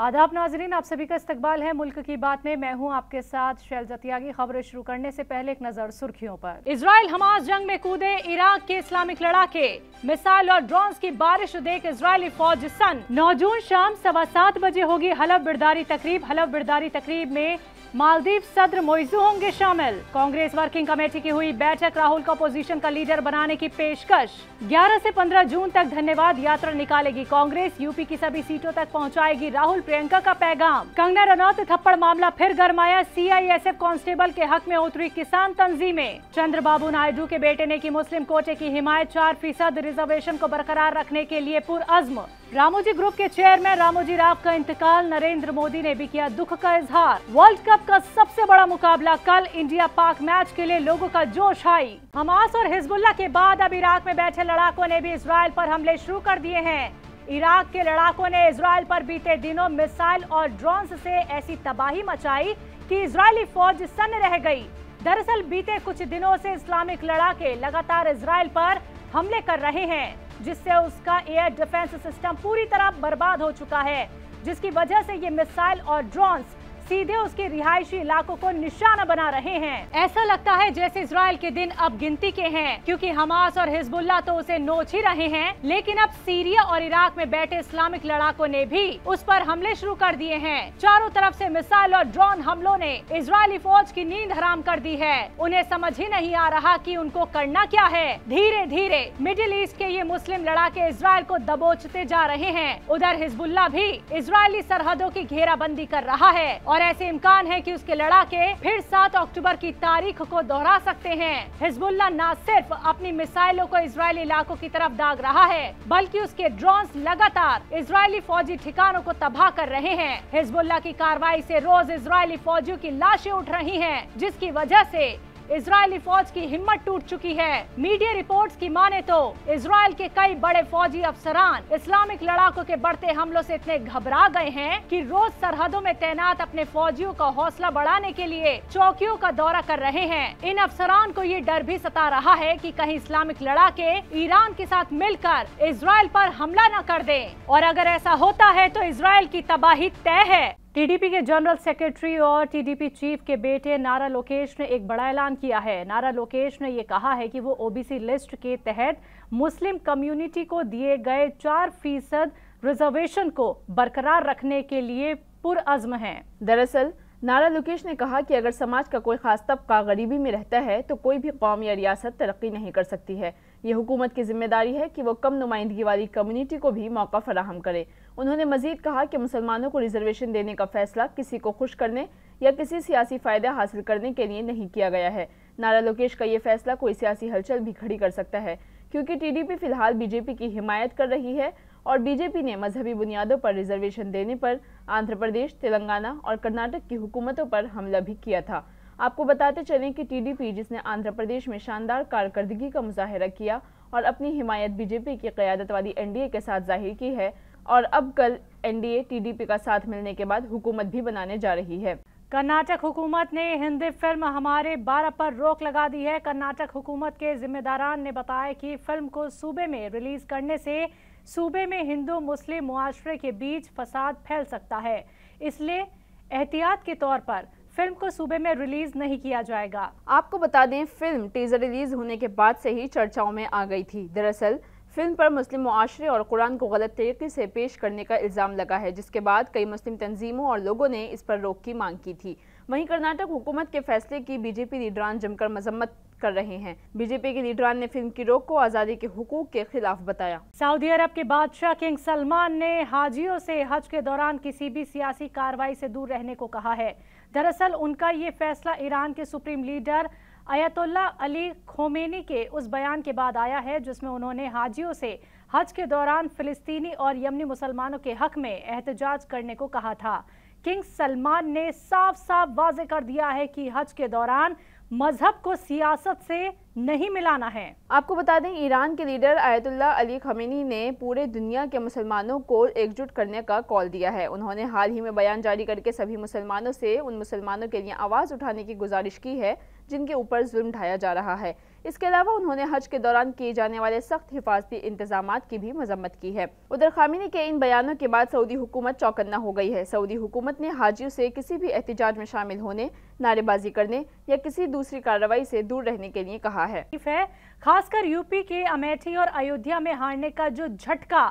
आदाब नाजरीन आप सभी का इस्तकबाल है मुल्क की बात में मैं हूं आपके साथ शैल जतियागी खबरें शुरू करने से पहले एक नज़र सुर्खियों पर इसराइल हमास जंग में कूदे इराक के इस्लामिक लड़ाके मिसाइल और ड्रोन की बारिश देख इसराइली फौज सन नौ जून शाम सवा सात बजे होगी हलफ बिरदारी तकरीब हलफ बिरदारी तकरीब में मालदीव सदर मोइजू होंगे शामिल कांग्रेस वर्किंग कमेटी की हुई बैठक राहुल को अपोजिशन का लीडर बनाने की पेशकश 11 से 15 जून तक धन्यवाद यात्रा निकालेगी कांग्रेस यूपी की सभी सीटों तक पहुंचाएगी राहुल प्रियंका का पैगाम कंगना रनौत थप्पड़ मामला फिर गरमाया सीआईएसएफ कांस्टेबल के हक में उतरी किसान तंजीमें बाबू नायडू के बेटे ने की मुस्लिम कोटे की हिमायत चार फीसद रिजर्वेशन को बरकरार रखने के लिए पुरअज्म रामोजी ग्रुप के चेयरमैन रामोजी राव का इंतकाल नरेंद्र मोदी ने भी किया दुख का इजहार वर्ल्ड कप का सबसे बड़ा मुकाबला कल इंडिया पाक मैच के लिए लोगों का जोश आई हमास और हिजबुल्ला के बाद अब इराक में बैठे लड़ाकों ने भी इसराइल पर हमले शुरू कर दिए हैं इराक के लड़ाकों ने इसराइल पर बीते दिनों मिसाइल और ड्रोन्स से ऐसी तबाही मचाई कि इजरायली फौज सन्न रह गई दरअसल बीते कुछ दिनों से इस्लामिक लड़ाके लगातार इसराइल पर हमले कर रहे हैं जिससे उसका एयर डिफेंस सिस्टम पूरी तरह बर्बाद हो चुका है जिसकी वजह से ये मिसाइल और ड्रोन्स सीधे उसके रिहायशी इलाकों को निशाना बना रहे हैं ऐसा लगता है जैसे इसराइल के दिन अब गिनती के हैं क्योंकि हमास और हिजबुल्ला तो उसे नोच ही रहे हैं लेकिन अब सीरिया और इराक में बैठे इस्लामिक लड़ाकों ने भी उस पर हमले शुरू कर दिए हैं चारों तरफ ऐसी मिसाइल और ड्रोन हमलों ने इसराइली फौज की नींद हराम कर दी है उन्हें समझ ही नहीं आ रहा की उनको करना क्या है धीरे धीरे मिडिल ईस्ट के ये मुस्लिम लड़ाके इसराइल को दबोचते जा रहे हैं उधर हिजबुल्ला भी इसराइली सरहदों की घेराबंदी कर रहा है और और ऐसे इम्कान है कि उसके लड़ाके फिर 7 अक्टूबर की तारीख को दोहरा सकते हैं हिजबुल्ला न सिर्फ अपनी मिसाइलों को इसराइली इलाकों की तरफ दाग रहा है बल्कि उसके ड्रोन लगातार इसराइली फौजी ठिकानों को तबाह कर रहे हैं हिजबुल्ला की कार्रवाई ऐसी रोज इसराइली फौजियों की लाशें उठ रही है जिसकी वजह ऐसी इसराइली फौज की हिम्मत टूट चुकी है मीडिया रिपोर्ट्स की माने तो इसराइल के कई बड़े फौजी अफसरान इस्लामिक लड़ाकों के बढ़ते हमलों से इतने घबरा गए हैं कि रोज सरहदों में तैनात अपने फौजियों का हौसला बढ़ाने के लिए चौकियों का दौरा कर रहे हैं इन अफसरान को ये डर भी सता रहा है की कहीं इस्लामिक लड़ाके ईरान के साथ मिलकर इसराइल आरोप हमला न कर दे और अगर ऐसा होता है तो इसराइल की तबाही तय है टीडीपी के जनरल सेक्रेटरी और टीडीपी चीफ के बेटे नारा लोकेश ने एक बड़ा ऐलान किया है नारा लोकेश ने ये कहा है कि वो ओबीसी लिस्ट के तहत मुस्लिम कम्युनिटी को दिए गए चार फीसद रिजर्वेशन को बरकरार रखने के लिए पुरअज़्म है दरअसल नारा लोकेश ने कहा कि अगर समाज का कोई खास तबका गरीबी में रहता है तो कोई भी कौम या रियासत तरक्की नहीं कर सकती है ये हुकूमत की जिम्मेदारी है कि वो कम नुमाइंदगी वाली कम्युनिटी को भी मौका फराहम करे उन्होंने मजीद कहा कि मुसलमानों को रिजर्वेशन देने का फैसला किसी को खुश करने या किसी सियासी फ़ायदा हासिल करने के लिए नहीं किया गया है नारा लोकेश का ये फैसला कोई सियासी हलचल भी खड़ी कर सकता है क्योंकि टीडीपी फिलहाल बीजेपी की हिमायत कर रही है और बीजेपी ने मजहबी बुनियादों पर रिजर्वेशन देने पर आंध्र प्रदेश तेलंगाना और कर्नाटक की हुकूमतों पर हमला भी किया था आपको बताते चलें कि टीडीपी जिसने आंध्र प्रदेश में शानदार कारकर्दगी का मुजाहरा किया और अपनी हिमायत बीजेपी की क्यादत वाली एनडीए के साथ जाहिर की है और अब कल एनडीए टीडीपी का साथ मिलने के बाद हुकूमत भी बनाने जा रही है कर्नाटक हुकूमत ने हिंदी फिल्म हमारे बारह पर रोक लगा दी है कर्नाटक हुकूमत के जिम्मेदारान ने बताया कि फिल्म को सूबे में रिलीज करने से सूबे में हिंदू मुस्लिम मुआशरे के बीच फसाद फैल सकता है इसलिए एहतियात के तौर पर फिल्म को सूबे में रिलीज नहीं किया जाएगा आपको बता दें फिल्म टीजर रिलीज होने के बाद से ही चर्चाओं में आ गई थी दरअसल फिल्म पर मुस्लिम माशरे और कुरान को गलत तरीके से पेश करने का इल्ज़ाम लगा है जिसके बाद कई मुस्लिम तंजीमों और लोगों ने इस पर रोक की मांग की थी वहीं कर्नाटक हुकूमत के फैसले की बीजेपी लीडरान जमकर मजम्मत कर रहे हैं बीजेपी के लीडरान ने फिल्म की रोक को आज़ादी के हकूक के खिलाफ बताया सऊदी अरब के बादशाह किंग सलमान ने हाजियों से हज के दौरान किसी भी सियासी कार्रवाई से दूर रहने को कहा है दरअसल उनका ये फैसला ईरान के supreme leader Ayatollah Ali Khamenei के उस बयान के बाद आया है जिसमें उन्होंने हाजियों से हज के दौरान फिलिस्तीनी और यमनी मुसलमानों के हक में एहतजाज करने को कहा था किंग सलमान ने साफ साफ वाजे कर दिया है कि हज के दौरान मजहब को सियासत से नहीं मिलाना है आपको बता दें ईरान के लीडर आयतुल्ला अली खमेनी ने पूरे दुनिया के मुसलमानों को एकजुट करने का कॉल दिया है उन्होंने हाल ही में बयान जारी करके सभी मुसलमानों से उन मुसलमानों के लिए आवाज़ उठाने की गुजारिश की है जिनके ऊपर जुल्म ढाया जा रहा है इसके अलावा उन्होंने हज के दौरान किए जाने वाले सख्त हिफाजती इंतजाम की भी मजम्मत की है उधर खामिनी के इन बयानों के बाद सऊदी हुकूमत चौकन्ना हो गई है सऊदी हुकूमत ने हाजियों से किसी भी एहतजाज में शामिल होने नारेबाजी करने या किसी दूसरी कार्रवाई से दूर रहने के लिए कहा है खासकर यूपी के अमेठी और अयोध्या में हारने का जो झटका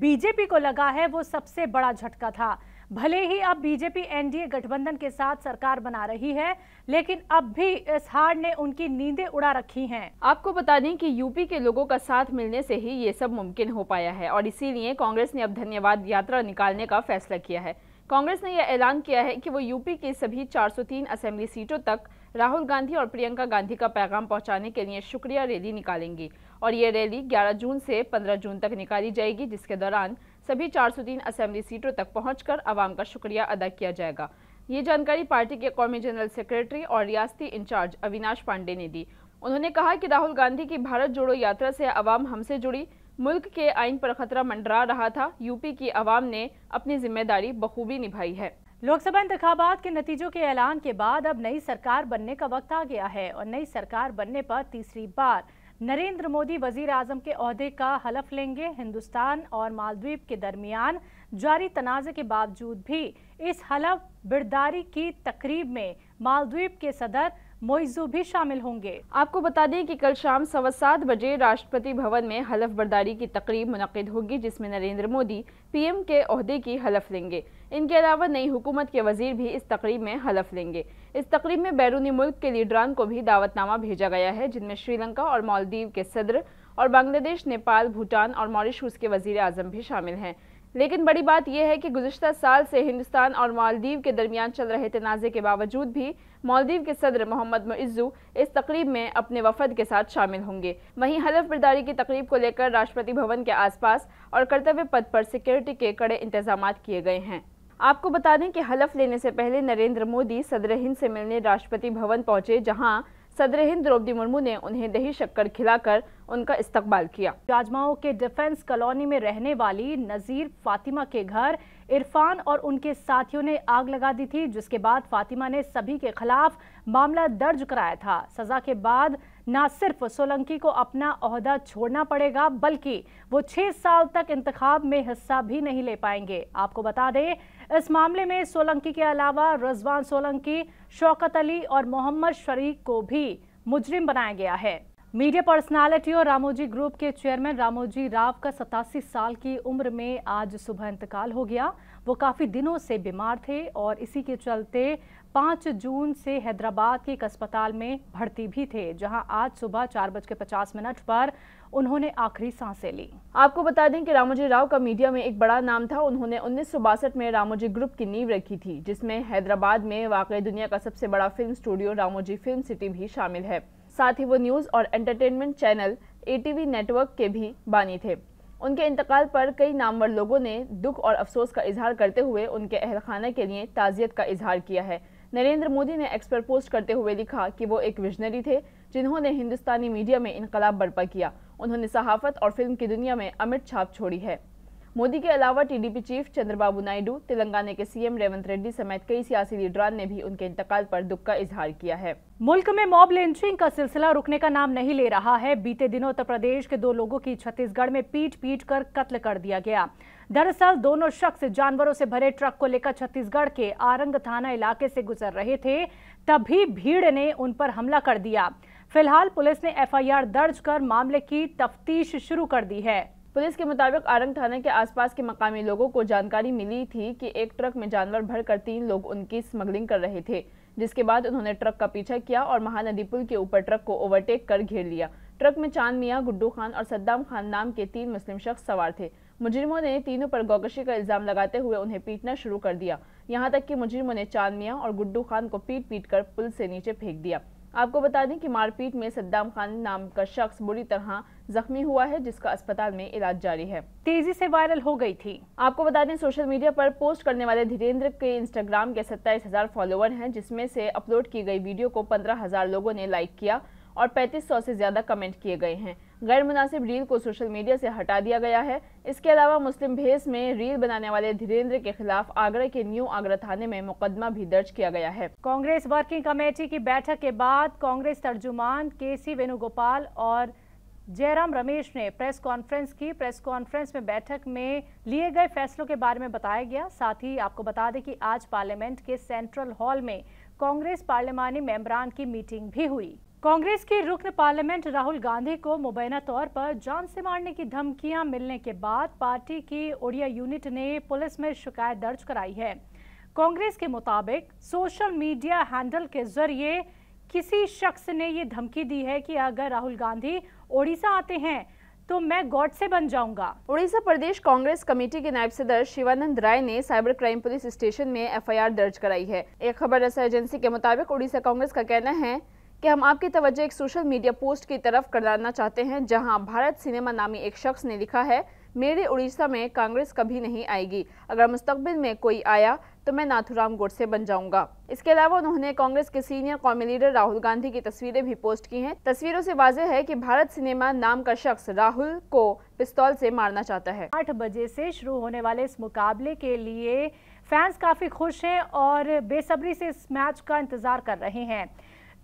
बीजेपी को लगा है वो सबसे बड़ा झटका था भले ही अब बीजेपी एनडीए गठबंधन के साथ सरकार बना रही है लेकिन अब भी इस हार ने उनकी नींदें उड़ा रखी हैं आपको बता दें कि यूपी के लोगों का साथ मिलने से ही ये सब मुमकिन हो पाया है और इसीलिए कांग्रेस ने अब धन्यवाद यात्रा निकालने का फैसला किया है कांग्रेस ने यह ऐलान किया है कि वो यूपी की सभी 403 असेंबली सीटों तक राहुल गांधी और प्रियंका गांधी का पैगाम पहुंचाने के लिए शुक्रिया रैली निकालेंगी और ये रैली 11 जून से 15 जून तक निकाली जाएगी जिसके दौरान सभी 403 असेंबली सीटों तक पहुंचकर आवाम का शुक्रिया अदा किया जाएगा ये जानकारी पार्टी के कौमी जनरल सेक्रेटरी और रियासती इंचार्ज अविनाश पांडे ने दी उन्होंने कहा कि राहुल गांधी की भारत जोड़ो यात्रा से आवाम हमसे जुड़ी मुल्क के आइन पर खतरा मंडरा रहा था यूपी की आवाम ने अपनी जिम्मेदारी बखूबी निभाई है लोकसभा इंतबात के नतीजों के ऐलान के बाद अब नई सरकार बनने का वक्त आ गया है और नई सरकार बनने पर तीसरी बार नरेंद्र मोदी वजीर आजम के अहदे का हलफ लेंगे हिंदुस्तान और मालदीव के दरमियान जारी तनाज़े के बावजूद भी इस हलफ बिरदारी की तकरीब में मालदीव के सदर मोइजू भी शामिल होंगे आपको बता दें कि कल शाम सवा सात बजे राष्ट्रपति भवन में हलफ बर्दारी की तकरीब मुनद होगी जिसमें नरेंद्र मोदी पीएम के अहदे की हलफ लेंगे इनके अलावा नई हुकूमत के वजीर भी इस तकरीब में हलफ लेंगे इस तकरीब में बैरूनी मुल्क के लीडरान को भी दावतनामा भेजा गया है जिनमें श्रीलंका और मालदीव के सदर और बांग्लादेश नेपाल भूटान और मॉरिशस के वजीर आजम भी शामिल हैं लेकिन बड़ी बात यह है कि गुजशत साल से हिंदुस्तान और मालदीव के दरमियान चल रहे तनाज़े के बावजूद भी मालदीव के सदर मोहम्मद मुइज़ू इस तकरीब में अपने वफद के साथ शामिल होंगे वहीं हलफ बरदारी की तकरीब को लेकर राष्ट्रपति भवन के आसपास और कर्तव्य पद पर सिक्योरिटी के कड़े इंतजाम किए गए हैं आपको बता दें कि हलफ लेने से पहले नरेंद्र मोदी सदर हिंद से मिलने राष्ट्रपति भवन पहुंचे जहां सदर हिंद द्रौपदी मुर्मू ने उन्हें दही शक्कर खिलाकर उनका इस्तकबाल किया राजमाओं के डिफेंस कॉलोनी में रहने वाली नज़ीर फातिमा के घर इरफान और उनके साथियों ने आग लगा दी थी जिसके बाद फातिमा ने सभी के खिलाफ मामला दर्ज कराया था सजा के बाद न सिर्फ सोलंकी को अपना अहदा छोड़ना पड़ेगा बल्कि वो छह साल तक इंतखाब में हिस्सा भी नहीं ले पाएंगे आपको बता दें इस मामले में सोलंकी के अलावा रजवान सोलंकी शौकत अली और मोहम्मद शरीक को भी मुजरिम बनाया गया है मीडिया पर्सनालिटी और रामोजी ग्रुप के चेयरमैन रामोजी राव का सतासी साल की उम्र में आज सुबह इंतकाल हो गया वो काफ़ी दिनों से बीमार थे और इसी के चलते 5 जून से हैदराबाद के एक अस्पताल में भर्ती भी थे जहां आज सुबह चार बज के पचास मिनट पर उन्होंने आखिरी सांसें ली आपको बता दें कि रामोजी राव का मीडिया में एक बड़ा नाम था उन्होंने उन्नीस में रामोजी ग्रुप की नींव रखी थी जिसमें हैदराबाद में वाकई दुनिया का सबसे बड़ा film studio Ramoji film city भी शामिल है साथ ही वो न्यूज़ और एंटरटेनमेंट चैनल ए नेटवर्क के भी बानी थे उनके इंतकाल पर कई नामवर लोगों ने दुख और अफसोस का इजहार करते हुए उनके अहलखाना के लिए ताज़ियत का इजहार किया है नरेंद्र मोदी ने एक्सपर पोस्ट करते हुए लिखा कि वो एक विजनरी थे जिन्होंने हिंदुस्तानी मीडिया में इनकलाब बर्पा किया उन्होंने सहाफत और फिल्म की दुनिया में अमिट छाप छोड़ी है मोदी के अलावा टीडीपी चीफ चंद्रबाबू नायडू तेलंगाना के सीएम रेवंत रेड्डी समेत कई सियासी लीडरान ने भी उनके इंतकाल पर दुख का इजहार किया है मुल्क में मॉब लिंचिंग का सिलसिला रुकने का नाम नहीं ले रहा है बीते दिनों उत्तर प्रदेश के दो लोगों की छत्तीसगढ़ में पीट पीट कर कत्ल कर दिया गया दरअसल दोनों शख्स जानवरों से भरे ट्रक को लेकर छत्तीसगढ़ के आरंग थाना इलाके से गुजर रहे थे तभी भीड़ ने उन पर हमला कर दिया फिलहाल पुलिस ने एफआईआर दर्ज कर मामले की तफ्तीश शुरू कर दी है पुलिस के मुताबिक आरंग थाना के आसपास के मकामी लोगों को जानकारी मिली थी कि एक ट्रक में जानवर भरकर तीन लोग उनकी स्मगलिंग कर रहे थे जिसके बाद उन्होंने ट्रक का पीछा किया और महानदी पुल के ऊपर ट्रक को ओवरटेक कर घेर लिया ट्रक में चांद मियाँ गुड्डू खान और सद्दाम खान नाम के तीन मुस्लिम शख्स सवार थे मुजरिमों ने तीनों पर गौकशी का इल्ज़ाम लगाते हुए उन्हें पीटना शुरू कर दिया यहाँ तक कि मुजरिमों ने चांद मियाँ और गुड्डू खान को पीट पीट कर पुल से नीचे फेंक दिया आपको बता दें कि मारपीट में सद्दाम खान नाम का शख्स बुरी तरह जख्मी हुआ है जिसका अस्पताल में इलाज जारी है तेजी से वायरल हो गई थी आपको बता दें सोशल मीडिया पर पोस्ट करने वाले धीरेन्द्र के इंस्टाग्राम के सत्ताईस हजार फॉलोअर हैं जिसमें से अपलोड की गई वीडियो को पंद्रह हजार लोगों ने लाइक किया और पैंतीस सौ से ज्यादा कमेंट किए गए हैं गैर मुनासिब रील को सोशल मीडिया से हटा दिया गया है इसके अलावा मुस्लिम भेस में रील बनाने वाले धीरेन्द्र के खिलाफ आगरा के न्यू आगरा थाने में मुकदमा भी दर्ज किया गया है कांग्रेस वर्किंग कमेटी की बैठक के बाद कांग्रेस तर्जुमान के सी वेणुगोपाल और जयराम रमेश ने प्रेस कॉन्फ्रेंस की प्रेस कॉन्फ्रेंस में बैठक में लिए गए फैसलों के बारे में बताया गया साथ ही आपको बता दें कि आज पार्लियामेंट के सेंट्रल हॉल में कांग्रेस पार्लियामानी मेंबरान की मीटिंग भी हुई कांग्रेस की रुकन पार्लियामेंट राहुल गांधी को मुबैना तौर पर जान से मारने की धमकियां मिलने के बाद पार्टी की ओडिया यूनिट ने पुलिस में शिकायत दर्ज कराई है कांग्रेस के मुताबिक सोशल मीडिया हैंडल के जरिए किसी शख्स ने ये धमकी दी है कि अगर राहुल गांधी ओडिशा आते हैं तो मैं गॉड से बन जाऊंगा उड़ीसा प्रदेश कांग्रेस कमेटी के नायब सदर शिवानंद राय ने साइबर क्राइम पुलिस स्टेशन में एफआईआर दर्ज कराई है एक खबर रसा एजेंसी के मुताबिक उड़ीसा कांग्रेस का कहना है कि हम आपकी तवज्जो एक सोशल मीडिया पोस्ट की तरफ करना चाहते हैं जहां भारत सिनेमा नामी एक शख्स ने लिखा है मेरे उड़ीसा में कांग्रेस कभी नहीं आएगी अगर मुस्तबिल में कोई आया तो मैं नाथुराम गोडसे बन जाऊंगा इसके अलावा उन्होंने कांग्रेस के सीनियर कौमी लीडर राहुल गांधी की तस्वीरें भी पोस्ट की हैं तस्वीरों से वाजह है कि भारत सिनेमा नाम का शख्स राहुल को पिस्तौल से मारना चाहता है आठ बजे से शुरू होने वाले इस मुकाबले के लिए फैंस काफी खुश है और बेसब्री से इस मैच का इंतजार कर रहे हैं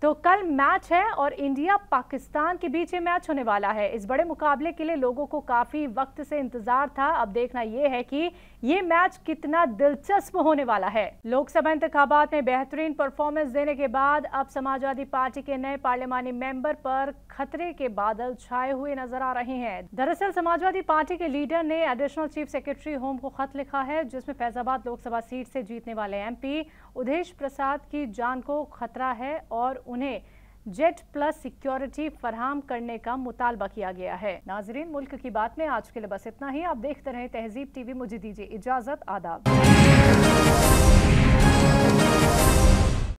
तो कल मैच है और इंडिया पाकिस्तान के बीच ये मैच होने वाला है इस बड़े मुकाबले के लिए लोगों को काफ़ी वक्त से इंतज़ार था अब देखना ये है कि ये मैच कितना दिलचस्प होने वाला है लोकसभा इंतबात में बेहतरीन परफॉर्मेंस देने के बाद अब समाजवादी पार्टी के नए पार्लियामानी मेंबर पर खतरे के बादल छाए हुए नजर आ रहे हैं दरअसल समाजवादी पार्टी के लीडर ने एडिशनल चीफ सेक्रेटरी होम को खत लिखा है जिसमें फैजाबाद लोकसभा सीट से जीतने वाले एमपी उदेश प्रसाद की जान को खतरा है और उन्हें जेट प्लस सिक्योरिटी फरहम करने का मुतालबा किया गया है नाजरीन मुल्क की बात में आज के लिए बस इतना ही आप देखते रहे तहजीब टीवी मुझे दीजिए इजाजत आदाब